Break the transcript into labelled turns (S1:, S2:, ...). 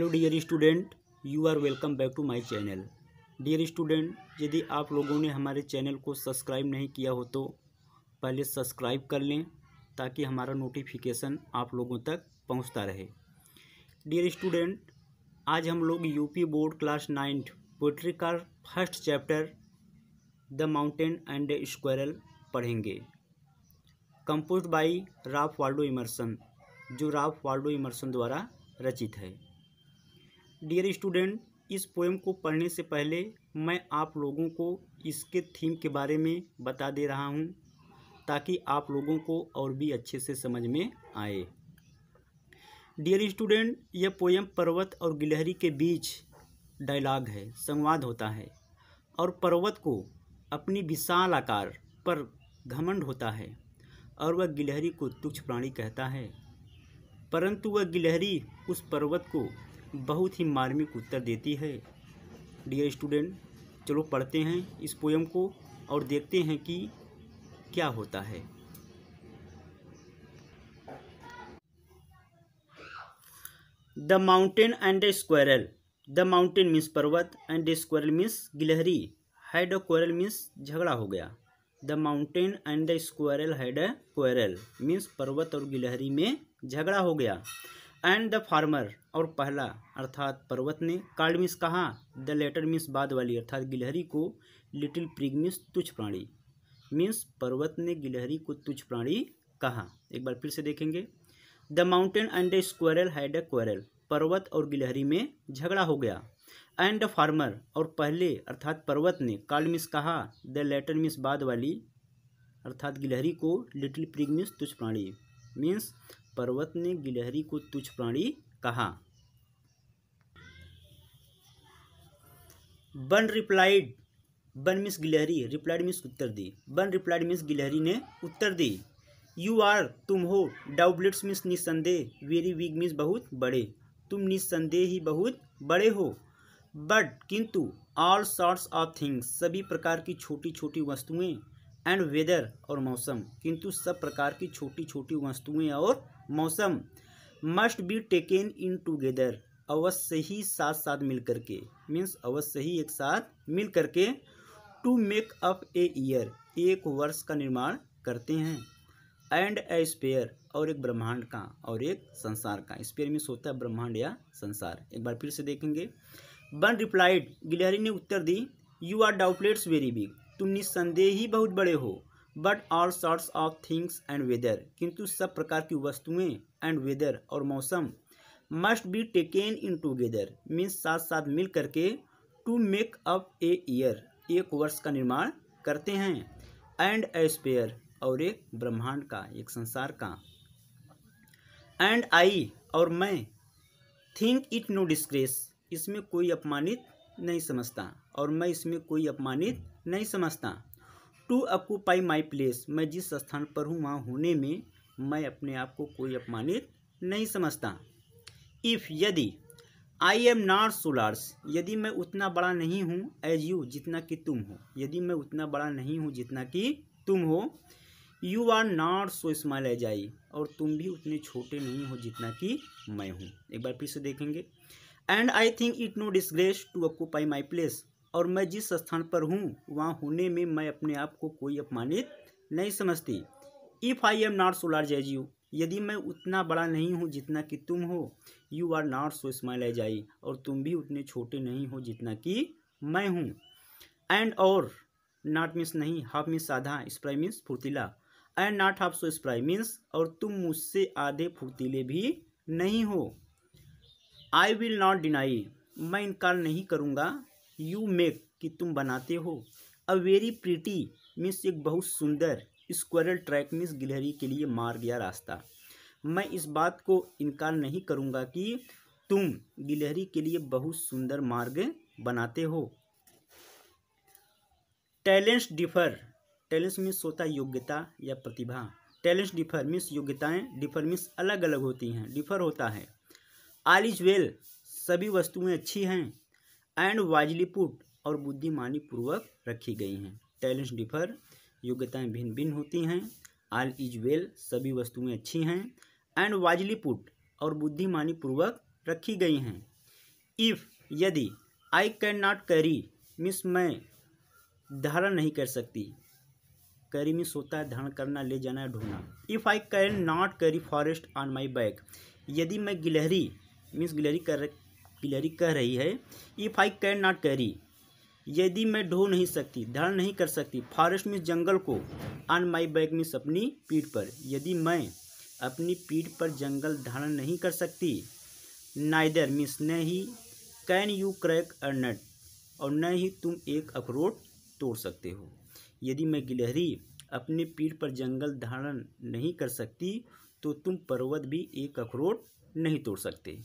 S1: hello dear student you are welcome back to my channel dear student यदि आप लोगों ने हमारे चैनल को सब्सक्राइब नहीं किया हो तो पहले सब्सक्राइब कर लें ताकि हमारा नोटिफिकेशन आप लोगों तक पहुंचता रहे डियर स्टूडेंट आज हम लोग UP board class ninth poetry का first chapter the mountain and squirrel पढ़ेंगे compose by Ralph Waldo Emerson जो राफ वाल्डो इमर्सन द्वारा रचित है डियर स्टूडेंट इस पोएम को पढ़ने से पहले मैं आप लोगों को इसके थीम के बारे में बता दे रहा हूँ ताकि आप लोगों को और भी अच्छे से समझ में आए डियर स्टूडेंट यह पोएम पर्वत और गिलहरी के बीच डायलॉग है संवाद होता है और पर्वत को अपनी विशाल आकार पर घमंड होता है और वह गिलहरी को तुच्छ प्राणी कहता है परंतु वह गिलहरी उस पर्वत को बहुत ही मार्मिक उत्तर देती है डियर स्टूडेंट चलो पढ़ते हैं इस पोएम को और देखते हैं कि क्या होता है the mountain and a squirrel the mountain means पर्वत एंड ए स्क्वायरल मीन्स गिलहरी हैड अ क्वायरल मीन्स झगड़ा हो गया the mountain and the squirrel had a means पर्वत और गिलहरी में झगड़ा हो गया एंड द फार्मर और पहला अर्थात पर्वत ने कार्ड मिस कहा द लेटर मिस बाद वाली अर्थात गिलहरी को लिटिल प्रिग मीन्स तुच्छ प्राणी मीन्स पर्वत ने गिलहरी को तुच्छ प्राणी कहा एक बार फिर से देखेंगे the mountain and the squirrel had a quarrel पर्वत और गिलहरी में झगड़ा हो गया एंड द फार्मर और पहले अर्थात पर्वत ने कार्ड मिस कहा द लेटर मिस बाद वाली अर्थात गिलहरी को लिटिल प्रिग मीन्स तुच्छ प्राणी मीन्स पर्वत ने गिलहरी को तुच्छ प्राणी कहा बन रिप्लाइड बन मिस गिलहरी रिप्लाइड मिस उत्तर दी बन रिप्लाइड मिस गिलहरी ने उत्तर दी यू आर तुम हो डाउबलेट्स मिस निस्संदेह वेरी वीक मिस बहुत बड़े तुम निस्संदेह ही बहुत बड़े हो बट किंतु ऑल सॉर्ट्स ऑफ थिंग्स सभी प्रकार की छोटी छोटी वस्तुएं एंड वेदर और मौसम किंतु सब प्रकार की छोटी छोटी वस्तुएं और मौसम must be taken in together अवश्य ही साथ साथ मिल के मीन्स अवश्य ही एक साथ मिल के to make up a year एक वर्ष का निर्माण करते हैं एंड ए स्पेयर और एक ब्रह्मांड का और एक संसार का स्पेयर मीन्स होता है ब्रह्मांड या संसार एक बार फिर से देखेंगे बन रिप्लाइड गिलहरी ने उत्तर दी you are doubtless very big तुम तो निस्संदेह ही बहुत बड़े हो but all sorts of things and weather किंतु सब प्रकार की वस्तुएं एंड वेदर और मौसम must be taken in together means साथ साथ मिल करके to make up a year एक वर्ष का निर्माण करते हैं एंड ए स्पेयर और एक ब्रह्मांड का एक संसार का एंड आई और मैं थिंक इट नो डिस्क्रेस इसमें कोई अपमानित नहीं समझता और मैं इसमें कोई अपमानित नहीं समझता टू अकूपाई माई प्लेस मैं जिस स्थान पर हूँ वहाँ होने में मैं अपने आप को कोई अपमानित नहीं समझता इफ़ यदि आई एम नॉट सोलार्स यदि मैं उतना बड़ा नहीं हूँ एज यू जितना कि तुम हो यदि मैं उतना बड़ा नहीं हूँ जितना कि तुम हो you are not so small as I और तुम भी उतने छोटे नहीं हो जितना कि मैं हूँ एक बार फिर से देखेंगे and I think it no disgrace to occupy my place और मैं जिस स्थान पर हूँ वहाँ होने में मैं अपने आप को कोई अपमानित नहीं समझती if I am not so large as you यदि मैं उतना बड़ा नहीं हूँ जितना कि तुम हो you are not so small as I और तुम भी उतने छोटे नहीं हो जितना कि मैं हूँ एंड और नॉट मीन्स नहीं हाफ मीन्स आधा स्प्राई मीन्स फुर्तीला and not half so spry means और तुम मुझसे आधे फुर्तीले भी नहीं हो आई विल नॉट डिनाई मैं इनकार नहीं करूँगा यू मेक कि तुम बनाते हो अ वेरी प्रिटी मीन्स एक बहुत सुंदर स्क्वायरल ट्रैक मीन्स गिलहरी के लिए मार गया रास्ता मैं इस बात को इनकार नहीं करूँगा कि तुम गिलहरी के लिए बहुत सुंदर मार्ग बनाते हो टैलेंट्स डिफर टैलेंट्स मीन्स होता है योग्यता या प्रतिभा टैलेंट्स डिफर मीन्स योग्यताएं डिफर मीन्स अलग अलग होती हैं डिफर होता है आल इज वेल सभी वस्तुएं अच्छी हैं एंड वाइजली पुट और बुद्धिमानी पूर्वक रखी गई हैं टैलेंट्स डिफर योग्यताएं भिन्न भिन्न होती हैं आल इज वेल सभी वस्तुएं अच्छी हैं एंड वाइजली पुट और बुद्धिमानी पूर्वक रखी गई हैं इफ़ यदि I can not carry miss मैं धारण नहीं कर सकती कैरी मिस होता है धारण करना ले जाना ढूंढना if I can not carry forest on my back यदि मैं गिलहरी मिस गिलहरी कर क्लियरी कह रही है if I can not carry यदि मैं ढो नहीं सकती धारण नहीं कर सकती फॉरेस्ट में जंगल को ऑन माई बैग मिस अपनी पीठ पर यदि मैं अपनी पीठ पर जंगल धारण नहीं कर सकती नाइदर मिस न ही can you crack a nut और न ही तुम एक अखरोट तोड़ सकते हो यदि मैं गिलहरी अपनी पीठ पर जंगल धारण नहीं कर सकती तो तुम पर्वत भी एक अखरोट नहीं तोड़ सकते